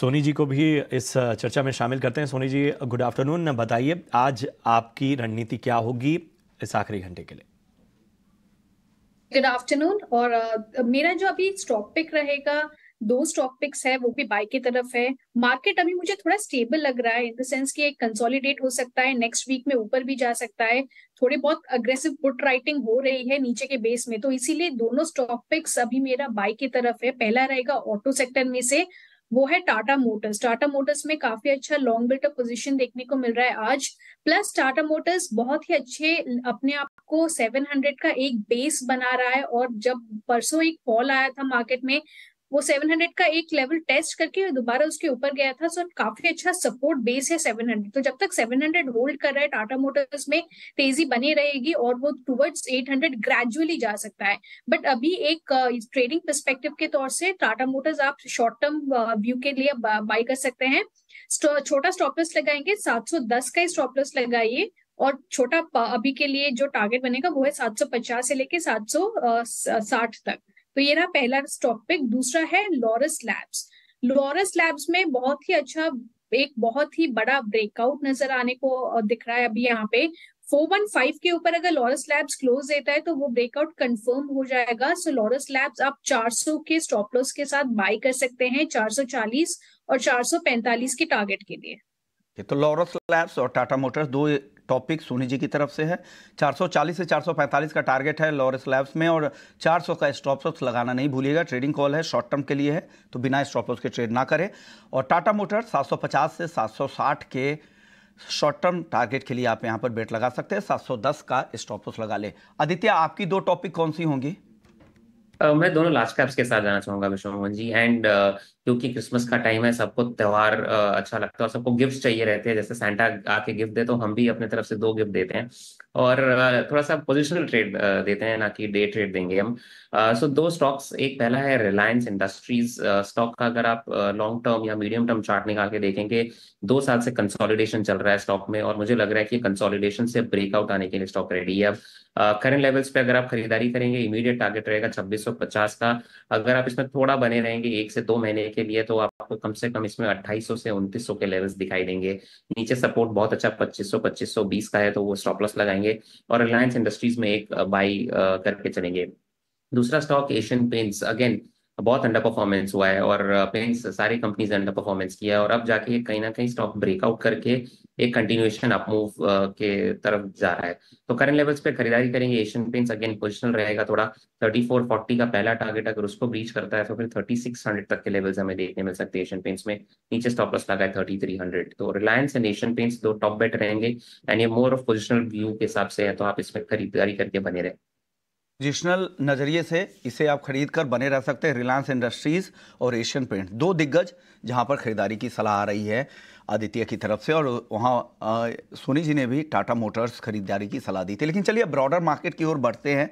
सोनी जी को भी इस चर्चा में शामिल करते हैं सोनी जी गुड आफ्टरनून बताइए आज आपकी रणनीति क्या होगी इस आखिरी घंटे के लिए गुड आफ्टरनून और uh, मेरा जो अभी स्टॉक पिक रहेगा दो स्टॉक पिक्स है वो भी बाय की तरफ है मार्केट अभी मुझे थोड़ा स्टेबल लग रहा है इन द सेंस कि एक कंसोलिडेट हो सकता है नेक्स्ट वीक में ऊपर भी जा सकता है थोड़ी बहुत अग्रेसिव पुट राइटिंग हो रही है नीचे के बेस में तो इसीलिए दोनों स्टॉक पिक्स अभी मेरा बाय की तरफ है पहला रहेगा ऑटो सेक्टर में से वो है टाटा मोटर्स टाटा मोटर्स में काफी अच्छा लॉन्ग बिल्ट पोजीशन देखने को मिल रहा है आज प्लस टाटा मोटर्स बहुत ही अच्छे अपने आप को 700 का एक बेस बना रहा है और जब परसों एक फॉल आया था मार्केट में वो 700 का एक लेवल टेस्ट करके दोबारा उसके ऊपर गया था सो काफी अच्छा सपोर्ट बेस है 700 तो जब तक 700 होल्ड कर रहा है टाटा मोटर्स में तेजी बनी रहेगी और वो टुवर्ड्स 800 ग्रेजुअली जा सकता है बट अभी एक ट्रेडिंग पर्सपेक्टिव के तौर से टाटा मोटर्स आप शॉर्ट टर्म व्यू के लिए बाई कर सकते हैं छोटा स्टॉपलेस लगाएंगे सात का स्टॉपलेस लगाइए और छोटा अभी के लिए जो टारगेट बनेगा वो है सात से लेके साठ तक तो ये रहा पहला टॉपिक दूसरा है लॉरस लैब्स लॉरस लैब्स में बहुत ही अच्छा एक बहुत ही बड़ा ब्रेकआउट नजर आने को दिख रहा है अभी यहाँ पे 415 के ऊपर अगर लॉरस लैब्स क्लोज देता है तो वो ब्रेकआउट कंफर्म हो जाएगा सो लॉरस लैब्स आप 400 के स्टॉप लॉस के साथ बाय कर सकते हैं 440 और 445 के टारगेट के लिए ये तो लॉरस लैब्स और टाटा मोटर्स दो टॉपिक सोनी जी की तरफ से है 440 से 445 का टारगेट है लॉरेस लैब्स में और 400 का स्टॉप लॉस लगाना नहीं भूलिएगा ट्रेडिंग कॉल है शॉर्ट टर्म के लिए है तो बिना स्टॉप लॉस के ट्रेड ना करें और टाटा मोटर 750 से 760 के शॉर्ट टर्म टारगेट के लिए आप यहाँ पर बेट लगा सकते हैं सात का स्टॉप लॉस लगा ले आदित्य आपकी दो टॉपिक कौन सी होंगी Uh, मैं दोनों लास्ट कैप्स के साथ जाना चाहूंगा विश्व मोहन जी एंड uh, क्योंकि क्रिसमस का टाइम है सबको त्यौहार uh, अच्छा लगता है और सबको गिफ्ट चाहिए रहते हैं जैसे सेंटा आके गिफ्ट दे तो हम भी अपने तरफ से दो गिफ्ट देते हैं और थोड़ा सा पोजिशनल ट्रेड देते हैं ना कि डे ट्रेड देंगे हम सो दो स्टॉक्स एक पहला है रिलायंस इंडस्ट्रीज स्टॉक का अगर आप लॉन्ग टर्म या मीडियम टर्म चार्ट निकाल के देखेंगे दो साल से कंसोलिडेशन चल रहा है स्टॉक में और मुझे लग रहा है कि कंसोलिडेशन से ब्रेकआउट आने के लिए स्टॉक रेडी है अब करंट लेवल्स पे अगर आप खरीदारी करेंगे इमीडिएट टारगेट रहेगा 2650 का अगर आप इसमें थोड़ा बने रहेंगे एक से दो महीने के लिए तो आपको कम से कम इसमें 2800 से 2900 के लेवल्स दिखाई देंगे नीचे सपोर्ट बहुत अच्छा 2500 2520 का है तो वो स्टॉप लॉस लगाएंगे जाएंगे और रिलायंस इंडस्ट्रीज में एक बाई uh, uh, करके चलेंगे दूसरा स्टॉक एशियन पेंट्स अगेन बहुत अंडर परफॉर्मेंस हुआ है और पेंट्स सारी कंपनीज अंडर परफॉर्मेंस किया है और अब जाके कहीं ना कहीं स्टॉक ब्रेकआउट करके एक कंटिन्यूएशन अप मूव के तरफ जा रहा है तो करंट लेवल्स पे खरीदारी करेंगे एशियन पेंट्स अगेन पोजिशनल रहेगा थोड़ा थर्टी फोर फोर्टी का पहला टारगेट अगर उसको ब्रीच करता है तो फिर थर्टी सिक्स हंड्रेड तक के लेवल्स हमें देखने मिल सकते हैं एशियन पेंट्स में नीचे स्टॉप लॉस लगा है थर्टी थ्री हंड्रेड तो रिलायंस एंड एशियन पेंट्स दो टॉप बेट रहेंगे एंड ये मोर ऑफ पोजिशनल व्यू के हिसाब से है तो आप इसमें खरीदारी करके बने रहे पोजिशनल नज़रिए से इसे आप खरीद कर बने रह सकते हैं रिलायंस इंडस्ट्रीज़ और एशियन पेंट दो दिग्गज जहां पर ख़रीदारी की सलाह आ रही है आदित्य की तरफ से और वहाँ सोनी जी ने भी टाटा मोटर्स खरीदारी की सलाह दी थी लेकिन चलिए ब्रॉडर मार्केट की ओर बढ़ते हैं